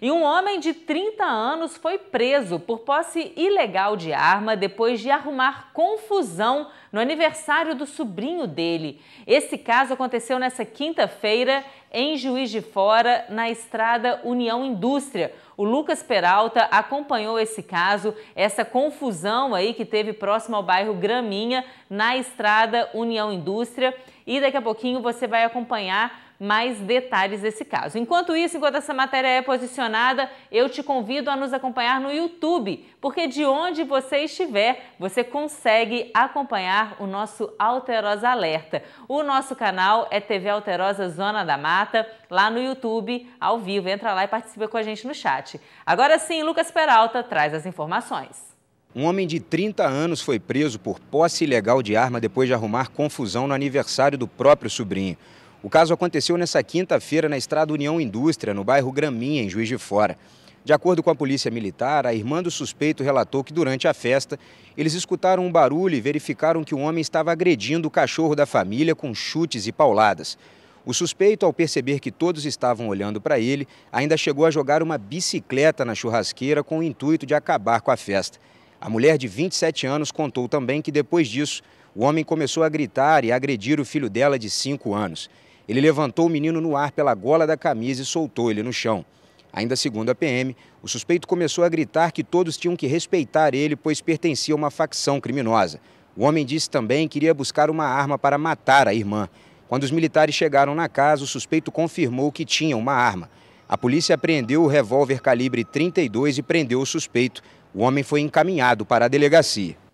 E um homem de 30 anos foi preso por posse ilegal de arma depois de arrumar confusão no aniversário do sobrinho dele. Esse caso aconteceu nessa quinta-feira em Juiz de Fora, na estrada União Indústria. O Lucas Peralta acompanhou esse caso, essa confusão aí que teve próximo ao bairro Graminha, na estrada União Indústria. E daqui a pouquinho você vai acompanhar mais detalhes desse caso. Enquanto isso, enquanto essa matéria é posicionada, eu te convido a nos acompanhar no YouTube, porque de onde você estiver, você consegue acompanhar o nosso Alterosa Alerta. O nosso canal é TV Alterosa Zona da Mata lá no YouTube, ao vivo. Entra lá e participa com a gente no chat. Agora sim, Lucas Peralta traz as informações. Um homem de 30 anos foi preso por posse ilegal de arma depois de arrumar confusão no aniversário do próprio sobrinho. O caso aconteceu nessa quinta-feira na Estrada União Indústria, no bairro Graminha, em Juiz de Fora. De acordo com a polícia militar, a irmã do suspeito relatou que durante a festa eles escutaram um barulho e verificaram que o homem estava agredindo o cachorro da família com chutes e pauladas. O suspeito, ao perceber que todos estavam olhando para ele, ainda chegou a jogar uma bicicleta na churrasqueira com o intuito de acabar com a festa. A mulher de 27 anos contou também que depois disso, o homem começou a gritar e a agredir o filho dela de 5 anos. Ele levantou o menino no ar pela gola da camisa e soltou ele no chão. Ainda segundo a PM, o suspeito começou a gritar que todos tinham que respeitar ele, pois pertencia a uma facção criminosa. O homem disse também que iria buscar uma arma para matar a irmã. Quando os militares chegaram na casa, o suspeito confirmou que tinha uma arma. A polícia apreendeu o revólver calibre 32 e prendeu o suspeito. O homem foi encaminhado para a delegacia.